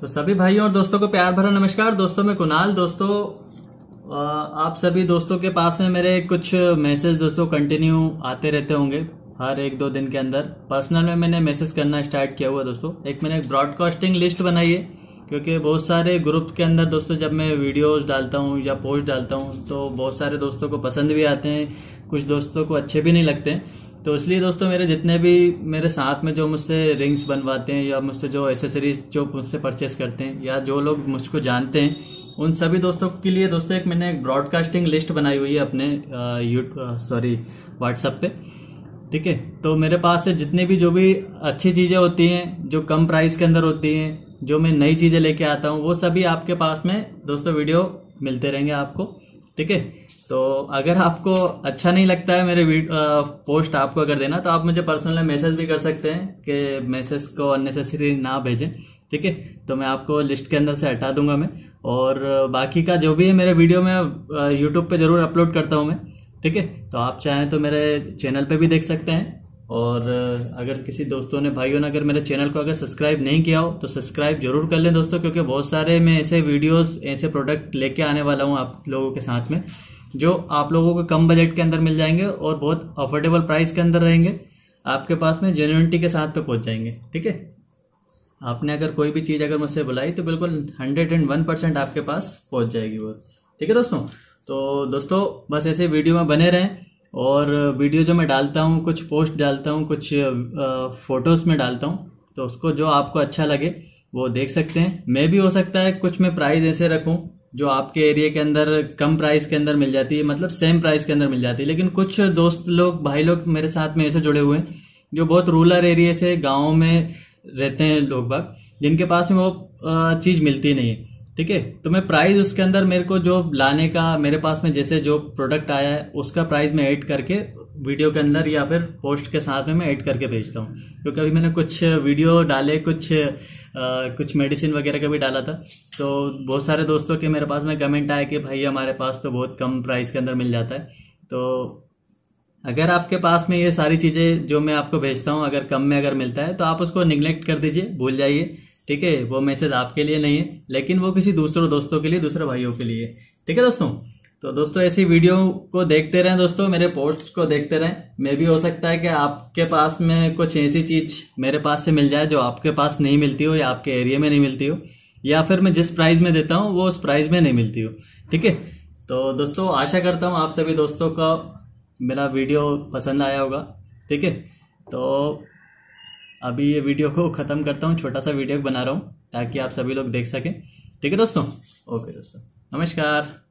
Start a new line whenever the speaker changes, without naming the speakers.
तो सभी भाइयों और दोस्तों को प्यार भरा नमस्कार दोस्तों मैं कुणाल दोस्तों आप सभी दोस्तों के पास में मेरे कुछ मैसेज दोस्तों कंटिन्यू आते रहते होंगे हर एक दो दिन के अंदर पर्सनल में मैंने मैसेज करना स्टार्ट किया हुआ दोस्तों एक मैंने ब्रॉडकास्टिंग लिस्ट बनाई है क्योंकि बहुत सारे ग्रुप के अंदर दोस्तों जब मैं वीडियोस डालता हूँ या पोस्ट डालता हूँ तो बहुत सारे दोस्तों को पसंद भी आते हैं कुछ दोस्तों को अच्छे भी नहीं लगते हैं तो इसलिए दोस्तों मेरे जितने भी मेरे साथ में जो मुझसे रिंग्स बनवाते हैं या मुझसे जो एसेसरीज जो मुझसे परचेस करते हैं या जो लोग मुझको जानते हैं उन सभी दोस्तों के लिए दोस्तों एक मैंने एक ब्रॉडकास्टिंग लिस्ट बनाई हुई है अपने यूट्यूब सॉरी व्हाट्सएप पे ठीक है तो मेरे पास से जितने भी जो भी अच्छी चीज़ें होती हैं जो कम प्राइस के अंदर होती हैं जो मैं नई चीज़ें लेके आता हूँ वो सभी आपके पास में दोस्तों वीडियो मिलते रहेंगे आपको ठीक है तो अगर आपको अच्छा नहीं लगता है मेरे पोस्ट आपको अगर देना तो आप मुझे पर्सनल मैसेज भी कर सकते हैं कि मैसेज को अननेसेसरी ना भेजें ठीक है तो मैं आपको लिस्ट के अंदर से हटा दूंगा मैं और बाकी का जो भी है मेरे वीडियो में यूट्यूब पे ज़रूर अपलोड करता हूँ मैं ठीक है तो आप चाहें तो मेरे चैनल पे भी देख सकते हैं और अगर किसी दोस्तों ने भाइयों ने अगर मेरे चैनल को अगर सब्सक्राइब नहीं किया हो तो सब्सक्राइब जरूर कर लें दोस्तों क्योंकि बहुत सारे मैं ऐसे वीडियोस ऐसे प्रोडक्ट लेके आने वाला हूँ आप लोगों के साथ में जो आप लोगों को कम बजट के अंदर मिल जाएंगे और बहुत अफोर्डेबल प्राइस के अंदर रहेंगे आपके पास में जेन्यूनिटी के साथ पे पहुँच जाएंगे ठीक है आपने अगर कोई भी चीज़ अगर मुझसे बुलाई तो बिल्कुल हंड्रेड एंड वन परसेंट आपके पास पहुँच जाएगी वो ठीक है दोस्तों तो दोस्तों बस ऐसे वीडियो में बने रहें और वीडियो जो मैं डालता हूँ कुछ पोस्ट डालता हूँ कुछ फ़ोटोज़ में डालता हूँ तो उसको जो आपको अच्छा लगे वो देख सकते हैं मैं भी हो सकता है कुछ मैं प्राइस ऐसे रखूँ जो आपके एरिया के अंदर कम प्राइस के अंदर मिल जाती है मतलब सेम प्राइस के अंदर मिल जाती है लेकिन कुछ दोस्त लोग भाई लोग मेरे साथ में ऐसे जुड़े हुए हैं जो बहुत रूरल एरिया से गाँव में रहते हैं लोग बाग जिनके पास में वो चीज़ मिलती नहीं है ठीक है तो मैं प्राइस उसके अंदर मेरे को जो लाने का मेरे पास में जैसे जो प्रोडक्ट आया है उसका प्राइस मैं ऐड करके वीडियो के अंदर या फिर पोस्ट के साथ में मैं ऐड करके भेजता हूँ क्योंकि अभी मैंने कुछ वीडियो डाले कुछ आ, कुछ मेडिसिन वगैरह का भी डाला था तो बहुत सारे दोस्तों के मेरे पास में कमेंट आया कि भाई हमारे पास तो बहुत कम प्राइस के अंदर मिल जाता है तो अगर आपके पास में ये सारी चीज़ें जो मैं आपको भेजता हूँ अगर कम में अगर मिलता है तो आप उसको निगलेक्ट कर दीजिए भूल जाइए ठीक है वो मैसेज आपके लिए नहीं है लेकिन वो किसी दूसरों दोस्तों के लिए दूसरे भाइयों के लिए ठीक है दोस्तों तो दोस्तों ऐसी वीडियो को देखते रहें दोस्तों मेरे पोस्ट को देखते रहें मैं भी हो सकता है कि आपके पास में कुछ ऐसी चीज़ मेरे पास से मिल जाए जो आपके पास नहीं मिलती हो या आपके एरिया में नहीं मिलती हो या फिर मैं जिस प्राइस में देता हूँ वो उस प्राइस में नहीं मिलती हो ठीक है तो दोस्तों आशा करता हूँ आप सभी दोस्तों का मेरा वीडियो पसंद आया होगा ठीक है तो अभी ये वीडियो को ख़त्म करता हूँ छोटा सा वीडियो बना रहा हूँ ताकि आप सभी लोग देख सकें ठीक है दोस्तों ओके दोस्तों नमस्कार